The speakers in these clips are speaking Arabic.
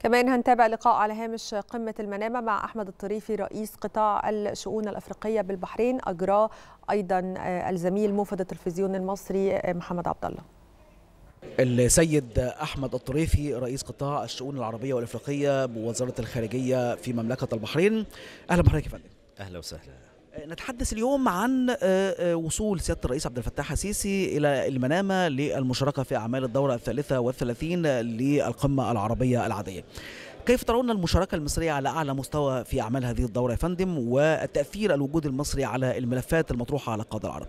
كمان هنتابع لقاء على هامش قمة المنامة مع أحمد الطريفي رئيس قطاع الشؤون الأفريقية بالبحرين أجراه أيضا آه، الزميل موفد التلفزيون المصري آه، محمد عبد الله السيد احمد الطريفي رئيس قطاع الشؤون العربيه والافريقيه بوزاره الخارجيه في مملكه البحرين اهلا بحضرتك يا فندم اهلا وسهلا آه، نتحدث اليوم عن آه، آه، وصول سياده الرئيس عبد الفتاح السيسي الى المنامه للمشاركه في اعمال الدوره الثالثه والثلاثين للقمه العربيه العاديه. كيف ترون المشاركة المصرية على أعلى مستوى في أعمال هذه الدورة يا فندم والتأثير الوجود المصري على الملفات المطروحة على القادة العرب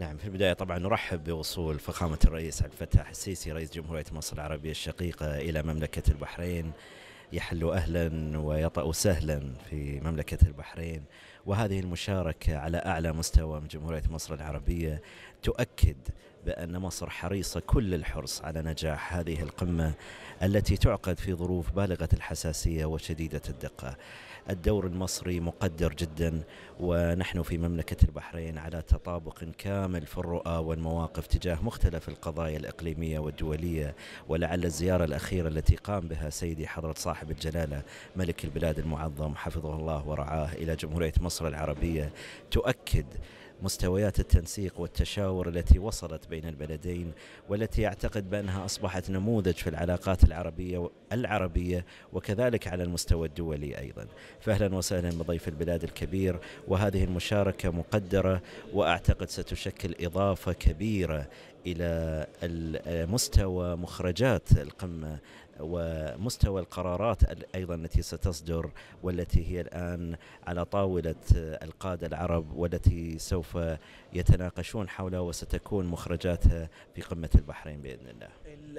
نعم في البداية طبعا نرحب بوصول فخامة الرئيس عبد الفتاح السيسي رئيس جمهورية مصر العربية الشقيقة إلى مملكة البحرين يحل أهلا ويطأ سهلا في مملكة البحرين وهذه المشاركة على أعلى مستوى من جمهورية مصر العربية تؤكد بأن مصر حريصة كل الحرص على نجاح هذه القمة التي تعقد في ظروف بالغة الحساسية وشديدة الدقة الدور المصري مقدر جدا ونحن في مملكة البحرين على تطابق كامل في الرؤى والمواقف تجاه مختلف القضايا الإقليمية والدولية ولعل الزيارة الأخيرة التي قام بها سيدي حضرة صاحب الجلالة ملك البلاد المعظم حفظه الله ورعاه إلى جمهورية مصر العربية تؤكد مستويات التنسيق والتشاور التي وصلت بين البلدين والتي اعتقد بانها اصبحت نموذج في العلاقات العربيه العربيه وكذلك على المستوى الدولي ايضا. فاهلا وسهلا بضيف البلاد الكبير وهذه المشاركه مقدره واعتقد ستشكل اضافه كبيره الى مستوى مخرجات القمه ومستوى القرارات ايضا التي ستصدر والتي هي الان على طاوله القاده العرب والتي سوف يتناقشون حولها وستكون مخرجاتها في قمه البحرين باذن الله.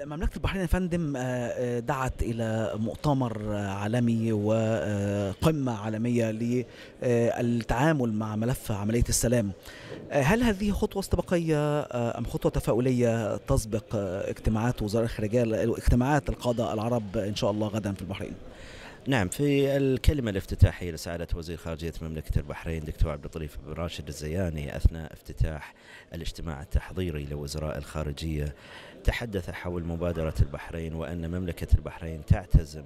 مملكه البحرين يا فندم آه، آه، دعت الى مؤتمر عالمي وقمه عالميه للتعامل مع ملف عمليه السلام. آه، هل هذه خطوه استباقيه ام خطوه تفاؤليه؟ التفاؤلية تسبق اجتماعات وزارة الخارجيه اجتماعات القاده العرب ان شاء الله غدا في البحرين نعم في الكلمة الافتتاحية لسعادة وزير خارجية مملكة البحرين دكتور عبد اللطيف بن راشد الزياني أثناء افتتاح الاجتماع التحضيري لوزراء الخارجية تحدث حول مبادرة البحرين وأن مملكة البحرين تعتزم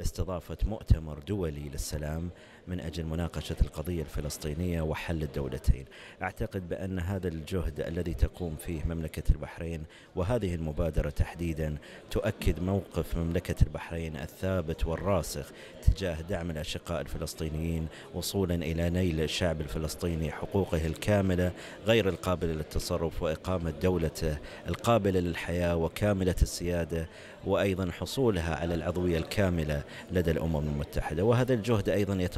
استضافة مؤتمر دولي للسلام من أجل مناقشة القضية الفلسطينية وحل الدولتين أعتقد بأن هذا الجهد الذي تقوم فيه مملكة البحرين وهذه المبادرة تحديدا تؤكد موقف مملكة البحرين الثابت والراسخ تجاه دعم الأشقاء الفلسطينيين وصولا إلى نيل الشعب الفلسطيني حقوقه الكاملة غير القابلة للتصرف وإقامة دولته القابلة للحياة وكاملة السيادة وأيضا حصولها على العضوية الكاملة لدى الامم المتحده وهذا الجهد ايضا يت...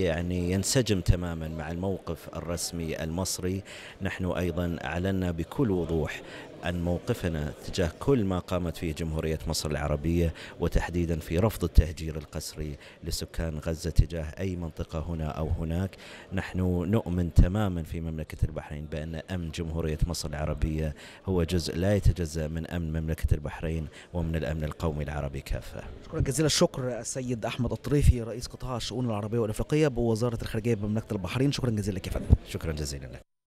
يعني ينسجم تماما مع الموقف الرسمي المصري نحن ايضا اعلنا بكل وضوح عن موقفنا تجاه كل ما قامت فيه جمهورية مصر العربية وتحديدا في رفض التهجير القسري لسكان غزة تجاه أي منطقة هنا أو هناك نحن نؤمن تماما في مملكة البحرين بأن أمن جمهورية مصر العربية هو جزء لا يتجزأ من أمن مملكة البحرين ومن الأمن القومي العربي كافة شكرا جزيلا الشكر السيد أحمد الطريفي رئيس قطاع الشؤون العربية والأفريقية بوزارة الخارجية بمملكة البحرين شكرا جزيلا لك يا فندم شكرا جزيلا لك